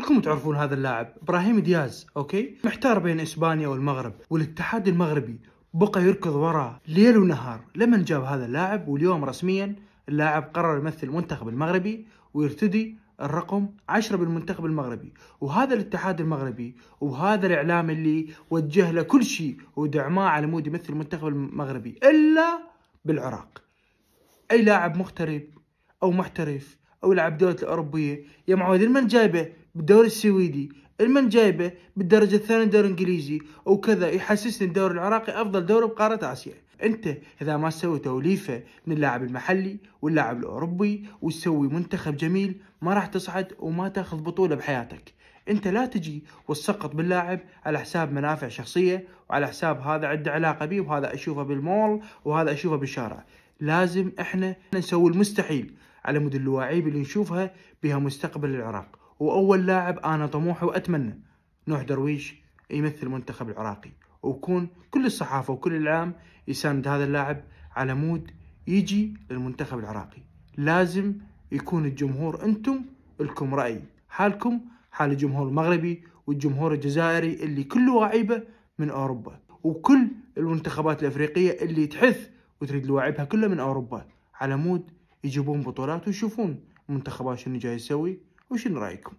كلكم تعرفون هذا اللاعب ابراهيم دياز اوكي محتار بين اسبانيا والمغرب والاتحاد المغربي بقى يركض وراه ليل ونهار لمن جاب هذا اللاعب واليوم رسميا اللاعب قرر يمثل المنتخب المغربي ويرتدي الرقم 10 بالمنتخب المغربي وهذا الاتحاد المغربي وهذا الإعلام اللي وجه له كل شيء ودعماه على مود يمثل المنتخب المغربي إلا بالعراق أي لاعب مغترب أو محترف أو لاعب دولة الأوروبية يا معود من جايبه بالدوري السويدي المن جايبه بالدرجة الثانية دور انجليزي وكذا يحسسني الدوري العراقي افضل دوري بقارة اسيا انت اذا ما تسوي توليفة من اللاعب المحلي واللاعب الاوروبي وتسوي منتخب جميل ما راح تصعد وما تاخذ بطولة بحياتك انت لا تجي وتسقط باللاعب على حساب منافع شخصية وعلى حساب هذا عنده علاقة بي وهذا اشوفه بالمول وهذا اشوفه بالشارع لازم احنا نسوي المستحيل على مود اللواعيب اللي نشوفها بها مستقبل العراق واول لاعب انا طموحي واتمنى نوح درويش يمثل المنتخب العراقي ويكون كل الصحافه وكل الاعلام يساند هذا اللاعب على مود يجي للمنتخب العراقي لازم يكون الجمهور انتم لكم راي حالكم حال الجمهور المغربي والجمهور الجزائري اللي كله واعيبه من اوروبا وكل المنتخبات الافريقيه اللي تحث وتريد لواعبها كلها من اوروبا على مود يجيبون بطولات ويشوفون المنتخبات شنو جاي يسوي وش رايكم